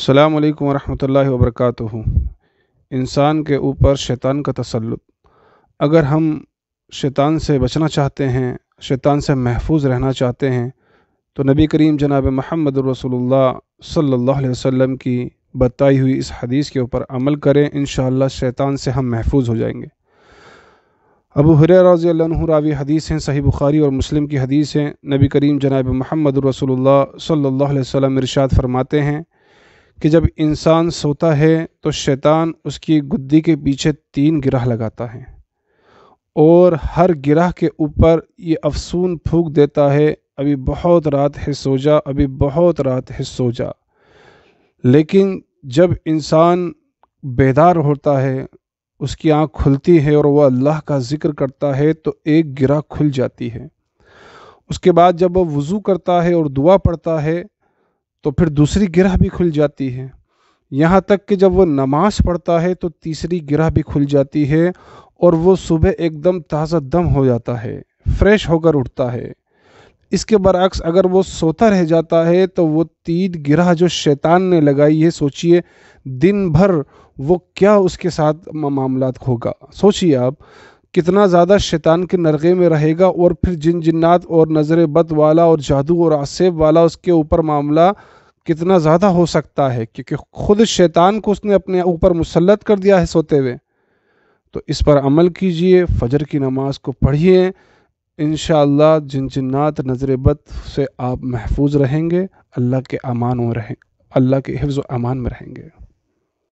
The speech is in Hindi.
अल्लाम वरहमल वबरक इंसान के ऊपर शैतान का तसल्लुत अगर हम शैतान से बचना चाहते हैं शैतान से महफूज रहना चाहते हैं तो नबी करीम जनाब महमद रसोल्ला सल्ला वसम की बताई हुई इस हदीस के ऊपर अमल करें इन शैतान से हम महफूज हो जाएंगे अबू हर रज़ी रावी हदीस हैं सही बुखारी और मुस्लिम की हदीस हैं नबी करीम जनाब महमद रसोल्ला सल्ला वसम इरशाद फरमाते हैं कि जब इंसान सोता है तो शैतान उसकी गुद्दी के पीछे तीन गिरह लगाता है और हर गिरह के ऊपर ये अफसून फूक देता है अभी बहुत रात है सो जा अभी बहुत रात है सो जा लेकिन जब इंसान बेदार होता है उसकी आंख खुलती है और वह अल्लाह का ज़िक्र करता है तो एक गिरह खुल जाती है उसके बाद जब वह वज़ू करता है और दुआ पढ़ता है तो फिर दूसरी गिरह भी खुल जाती है यहाँ तक कि जब वो नमाज पढ़ता है तो तीसरी गिरह भी खुल जाती है और वो सुबह एकदम ताज़ा दम हो जाता है फ्रेश होकर उठता है इसके बरक्स अगर वो सोता रह जाता है तो वो तीन गिरह जो शैतान ने लगाई है सोचिए दिन भर वो क्या उसके साथ मामला होगा सोचिए आप कितना ज़्यादा शैतान के नरगे में रहेगा और फिर जिन जिन्नात और नज़र बद वाला और जादू और आसेब वाला उसके ऊपर मामला कितना ज़्यादा हो सकता है क्योंकि ख़ुद शैतान को उसने अपने ऊपर मुसलत कर दिया है सोते हुए तो इस पर अमल कीजिए फजर की नमाज को पढ़िए इन जिन जन्नात नज़र बद से आप महफूज रहेंगे अल्लाह के अमान में रहें अल्लाह के हिफ्ज़ अमान में रहेंगे